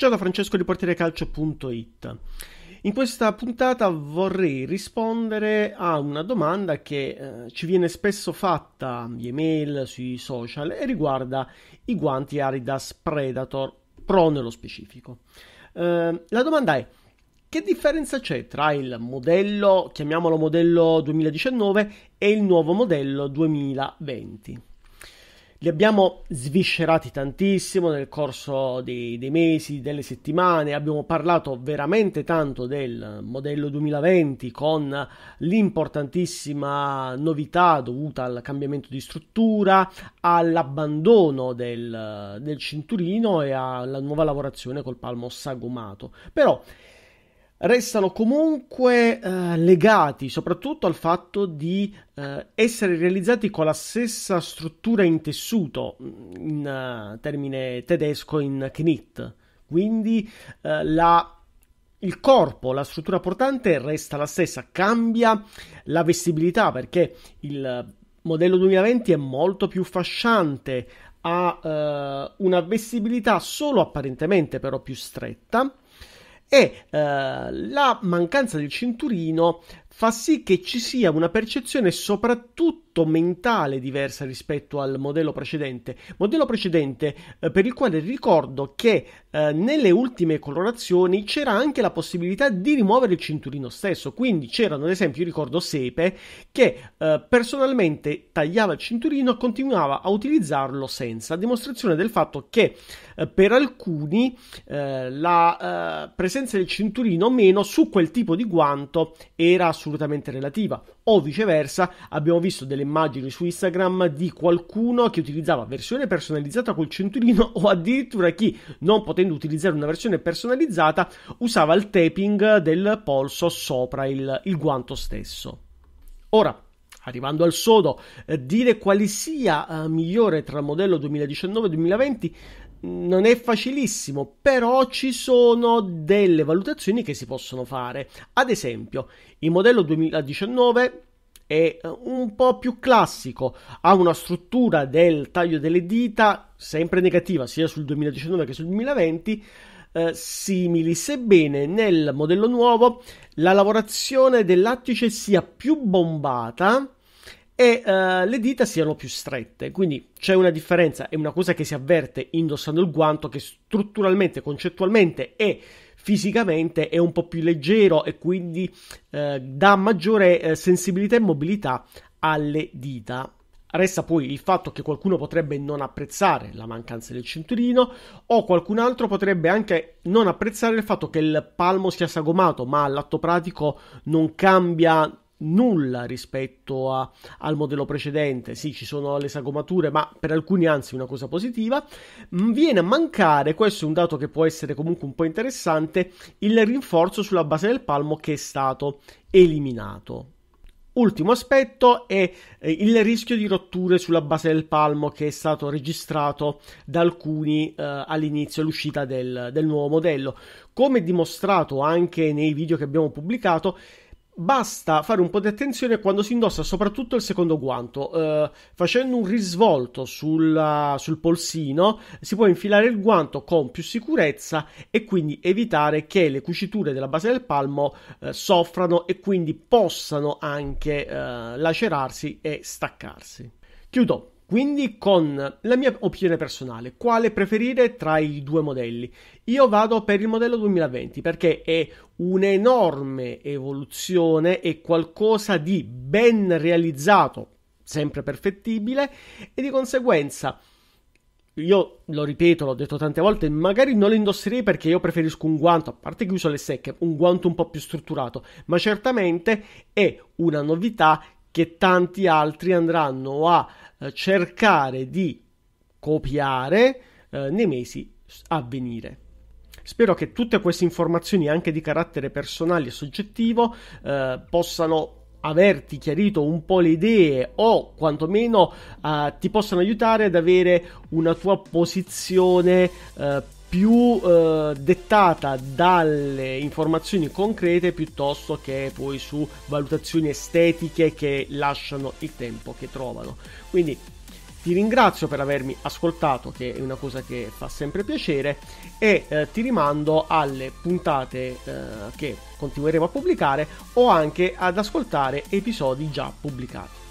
Ciao da Francesco di portierecalcio.it. In questa puntata vorrei rispondere a una domanda che eh, ci viene spesso fatta via mail sui social e riguarda i guanti Aridas Predator Pro nello specifico. Eh, la domanda è che differenza c'è tra il modello, chiamiamolo modello 2019, e il nuovo modello 2020? Li abbiamo sviscerati tantissimo nel corso dei, dei mesi, delle settimane, abbiamo parlato veramente tanto del modello 2020 con l'importantissima novità dovuta al cambiamento di struttura, all'abbandono del, del cinturino e alla nuova lavorazione col palmo sagomato. Però restano comunque eh, legati soprattutto al fatto di eh, essere realizzati con la stessa struttura in tessuto, mm, in uh, termine tedesco in knit. Quindi eh, la, il corpo, la struttura portante resta la stessa, cambia la vestibilità perché il modello 2020 è molto più fasciante, ha eh, una vestibilità solo apparentemente però più stretta e eh, la mancanza del cinturino fa sì che ci sia una percezione soprattutto appunto mentale diversa rispetto al modello precedente. Modello precedente eh, per il quale ricordo che eh, nelle ultime colorazioni c'era anche la possibilità di rimuovere il cinturino stesso, quindi c'erano ad esempio, io ricordo Sepe che eh, personalmente tagliava il cinturino e continuava a utilizzarlo senza, a dimostrazione del fatto che eh, per alcuni eh, la eh, presenza del cinturino o meno su quel tipo di guanto era assolutamente relativa o viceversa abbiamo visto delle immagini su Instagram di qualcuno che utilizzava versione personalizzata col cinturino o addirittura chi, non potendo utilizzare una versione personalizzata, usava il taping del polso sopra il, il guanto stesso. Ora, arrivando al sodo, eh, dire quale sia eh, migliore tra il modello 2019-2020 e mm, non è facilissimo, però ci sono delle valutazioni che si possono fare. Ad esempio, il modello 2019 è un po' più classico, ha una struttura del taglio delle dita sempre negativa sia sul 2019 che sul 2020. Eh, simili, sebbene nel modello nuovo la lavorazione dell'attice sia più bombata e eh, le dita siano più strette, quindi c'è una differenza, è una cosa che si avverte indossando il guanto che strutturalmente, concettualmente e fisicamente è un po' più leggero e quindi eh, dà maggiore eh, sensibilità e mobilità alle dita. Resta poi il fatto che qualcuno potrebbe non apprezzare la mancanza del cinturino o qualcun altro potrebbe anche non apprezzare il fatto che il palmo sia sagomato, ma all'atto pratico non cambia nulla rispetto a, al modello precedente. Sì, ci sono le sagomature, ma per alcuni anzi una cosa positiva. Mm, viene a mancare, questo è un dato che può essere comunque un po' interessante, il rinforzo sulla base del palmo che è stato eliminato. Ultimo aspetto è eh, il rischio di rotture sulla base del palmo che è stato registrato da alcuni eh, all'inizio dell'uscita del, del nuovo modello. Come dimostrato anche nei video che abbiamo pubblicato, Basta fare un po' di attenzione quando si indossa soprattutto il secondo guanto. Eh, facendo un risvolto sulla, sul polsino si può infilare il guanto con più sicurezza e quindi evitare che le cuciture della base del palmo eh, soffrano e quindi possano anche eh, lacerarsi e staccarsi. Chiudo quindi con la mia opinione personale, quale preferire tra i due modelli? Io vado per il modello 2020 perché è un'enorme evoluzione, è qualcosa di ben realizzato, sempre perfettibile e di conseguenza io lo ripeto, l'ho detto tante volte, magari non lo indosserei perché io preferisco un guanto, a parte che uso le secche, un guanto un po' più strutturato, ma certamente è una novità che tanti altri andranno a eh, cercare di copiare eh, nei mesi a venire. Spero che tutte queste informazioni, anche di carattere personale e soggettivo, eh, possano averti chiarito un po' le idee o quantomeno eh, ti possano aiutare ad avere una tua posizione eh, più eh, dettata dalle informazioni concrete piuttosto che poi su valutazioni estetiche che lasciano il tempo che trovano. Quindi ti ringrazio per avermi ascoltato, che è una cosa che fa sempre piacere, e eh, ti rimando alle puntate eh, che continueremo a pubblicare o anche ad ascoltare episodi già pubblicati.